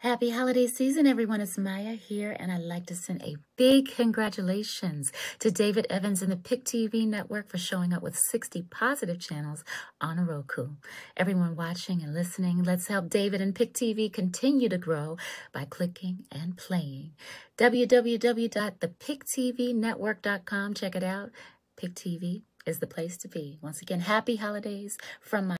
Happy holiday season, everyone. It's Maya here, and I'd like to send a big congratulations to David Evans and the PIC TV network for showing up with 60 positive channels on Roku. Everyone watching and listening, let's help David and PIC TV continue to grow by clicking and playing. www.thepictvnetwork.com. Check it out. PIC TV is the place to be. Once again, happy holidays from my